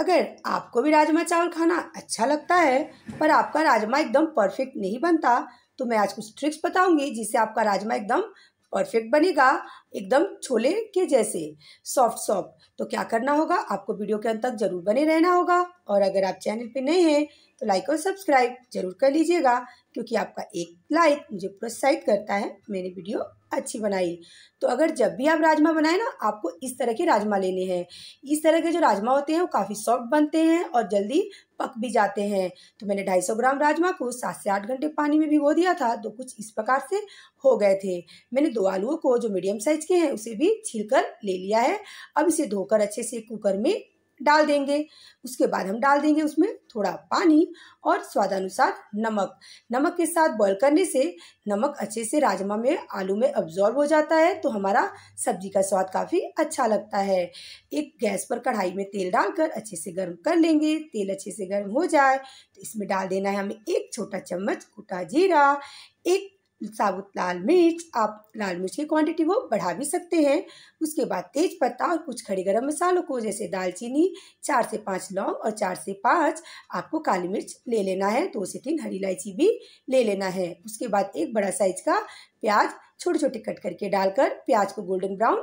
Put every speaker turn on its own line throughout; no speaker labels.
अगर आपको भी राजमा चावल खाना अच्छा लगता है पर आपका राजमा एकदम परफेक्ट नहीं बनता तो मैं आज कुछ ट्रिक्स बताऊंगी जिससे आपका राजमा एकदम परफेक्ट बनेगा एकदम छोले के जैसे सॉफ्ट सॉफ्ट तो क्या करना होगा आपको वीडियो के अंत तक जरूर बने रहना होगा और अगर आप चैनल पे नए हैं तो लाइक और सब्सक्राइब जरूर कर लीजिएगा क्योंकि आपका एक लाइक मुझे प्रोत्साहित करता है मेरे वीडियो अच्छी बनाई तो अगर जब भी आप राजमा बनाएं ना आपको इस तरह के राजमा लेने हैं इस तरह के जो राजमा होते हैं वो काफ़ी सॉफ्ट बनते हैं और जल्दी पक भी जाते हैं तो मैंने 250 ग्राम राजमा को सात से आठ घंटे पानी में भिगो दिया था तो कुछ इस प्रकार से हो गए थे मैंने दो आलूओं को जो मीडियम साइज के हैं उसे भी छील ले लिया है अब इसे धोकर अच्छे से कुकर में डाल देंगे उसके बाद हम डाल देंगे उसमें थोड़ा पानी और स्वादानुसार नमक नमक के साथ बॉईल करने से नमक अच्छे से राजमा में आलू में अब्जॉर्ब हो जाता है तो हमारा सब्जी का स्वाद काफ़ी अच्छा लगता है एक गैस पर कढ़ाई में तेल डालकर अच्छे से गर्म कर लेंगे तेल अच्छे से गर्म हो जाए तो इसमें डाल देना है हमें एक छोटा चम्मच कुटा जीरा एक साबुत लाल मिर्च आप लाल मिर्च की क्वांटिटी वो बढ़ा भी सकते हैं उसके बाद तेज पत्ता और कुछ खड़े गरम मसालों को जैसे दालचीनी चार से पाँच लौंग और चार से पाँच आपको काली मिर्च ले लेना है दो से तीन हरी इलायची भी ले लेना है उसके बाद एक बड़ा साइज का प्याज छोटे छोटे कट करके डालकर प्याज को गोल्डन ब्राउन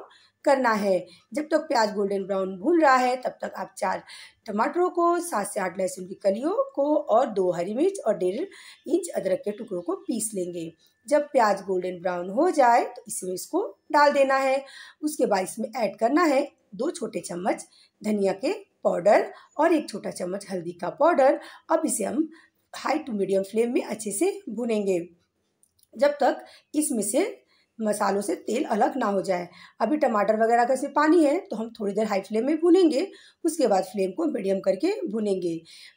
करना है जब तक प्याज गोल्डन ब्राउन भून रहा है तब तक आप चार टमाटरों को सात से आठ लहसुन की कलियों को और दो हरी मिर्च और डेढ़ इंच अदरक के टुकड़ों को पीस लेंगे जब प्याज गोल्डन ब्राउन हो जाए तो इसमें इसको डाल देना है उसके बाद इसमें ऐड करना है दो छोटे चम्मच धनिया के पाउडर और एक छोटा चम्मच हल्दी का पाउडर अब इसे हम हाई टू मीडियम फ्लेम में अच्छे से भुनेंगे जब तक इसमें से मसालों से तेल अलग ना हो जाए अभी टमाटर वगैरह का सिर्फ पानी है तो हम थोड़ी देर हाई फ्लेम में भूनेंगे उसके बाद फ्लेम को मीडियम करके भूनेंगे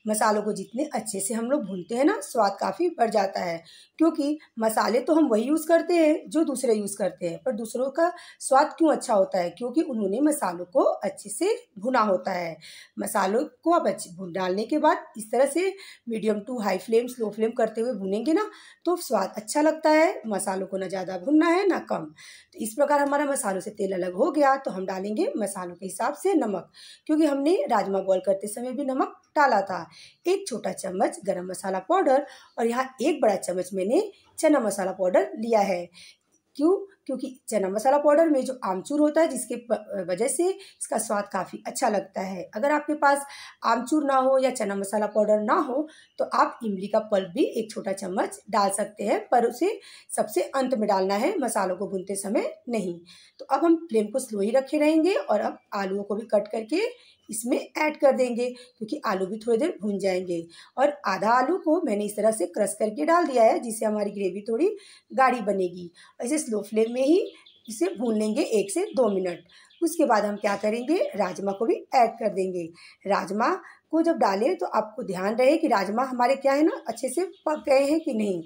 मसालों को जितने अच्छे से हम लोग भूनते हैं ना स्वाद काफ़ी बढ़ जाता है क्योंकि मसाले तो हम वही यूज़ करते हैं जो दूसरे यूज़ करते हैं पर दूसरों का स्वाद क्यों अच्छा होता है क्योंकि उन्होंने मसालों को अच्छे से भुना होता है मसालों को आप अच्छे भून डालने के बाद इस तरह से medium to high flame slow flame करते हुए भुनेंगे ना तो स्वाद अच्छा लगता है मसालों को ना ज़्यादा भुनना है ना कम तो इस प्रकार हमारा मसालों से तेल अलग हो गया तो हम डालेंगे मसालों के हिसाब से नमक क्योंकि हमने राजमा बॉयल करते समय भी नमक डाला था एक छोटा चम्मच गरम मसाला पाउडर और यहाँ एक बड़ा चम्मच मैंने चना मसाला पाउडर लिया है क्यों क्योंकि चना मसाला पाउडर में जो आमचूर होता है जिसके वजह से इसका स्वाद काफ़ी अच्छा लगता है अगर आपके पास आमचूर ना हो या चना मसाला पाउडर ना हो तो आप इमली का पल्प भी एक छोटा चम्मच डाल सकते हैं पर उसे सबसे अंत में डालना है मसालों को भूनते समय नहीं तो अब हम फ्लेम को स्लो ही रखे रहेंगे और अब आलुओं को भी कट करके इसमें ऐड कर देंगे क्योंकि आलू भी थोड़ी देर भून जाएंगे और आधा आलू को मैंने इस तरह से क्रश करके डाल दिया है जिससे हमारी ग्रेवी थोड़ी गाढ़ी बनेगी ऐसे स्लो फ्लेम में ही इसे भून लेंगे एक से दो मिनट उसके बाद हम क्या करेंगे राजमा को भी ऐड कर देंगे राजमा को जब डालें तो आपको ध्यान रहे कि राजमा हमारे क्या है ना अच्छे से पक गए हैं कि नहीं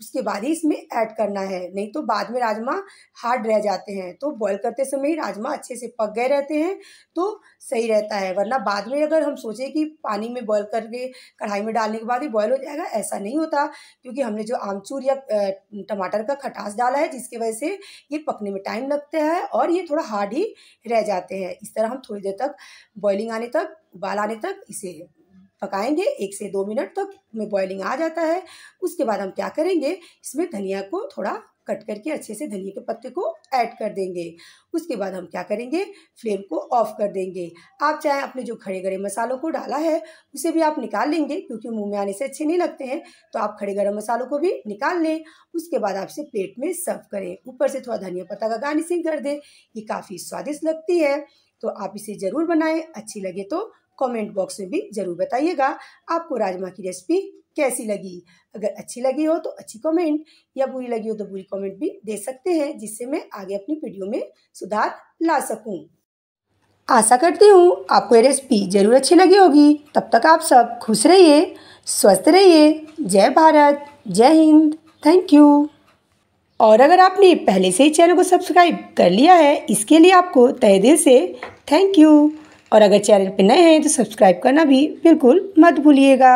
उसके बाद ही इसमें ऐड करना है नहीं तो बाद में राजमा हार्ड रह जाते हैं तो बॉईल करते समय ही राजमा अच्छे से पक गए रहते हैं तो सही रहता है वरना बाद में अगर हम सोचें कि पानी में बॉयल करके कढ़ाई में डालने के बाद ही बॉयल हो जाएगा ऐसा नहीं होता क्योंकि हमने जो आमचूर या टमाटर का खटास डाला है जिसकी वजह से ये पकने में टाइम लगता है और ये थोड़ा हार्ड ही रह जाते हैं इस तरह हम थोड़ी देर तक बॉइलिंग आने तक उबाल आने तक इसे पकाएंगे एक से दो मिनट तक में बॉयलिंग आ जाता है उसके बाद हम क्या करेंगे इसमें धनिया को थोड़ा कट करके अच्छे से धनिया के पत्ते को ऐड कर देंगे उसके बाद हम क्या करेंगे फ्लेम को ऑफ कर देंगे आप चाहे अपने जो खड़े गड़े मसालों को डाला है उसे भी आप निकाल लेंगे क्योंकि मुंह में आने से अच्छे नहीं लगते हैं तो आप खड़े गरम मसालों को भी निकाल लें उसके बाद आप इसे प्लेट में सर्व करें ऊपर से थोड़ा धनिया पत्ता का गार्निशिंग कर दें ये काफ़ी स्वादिष्ट लगती है तो आप इसे ज़रूर बनाएं अच्छी लगे तो कमेंट बॉक्स में भी ज़रूर बताइएगा आपको राजमा की रेसिपी कैसी लगी अगर अच्छी लगी हो तो अच्छी कमेंट या बुरी लगी हो तो बुरी कमेंट भी दे सकते हैं जिससे मैं आगे अपनी वीडियो में सुधार ला सकूं। आशा करती हूँ आपको ये रेसिपी ज़रूर अच्छी लगी होगी तब तक आप सब खुश रहिए स्वस्थ रहिए जय भारत जय हिंद थैंक यू और अगर आपने पहले से ही चैनल को सब्सक्राइब कर लिया है इसके लिए आपको तहे दिल से थैंक यू और अगर चैनल पर नए हैं तो सब्सक्राइब करना भी बिल्कुल मत भूलिएगा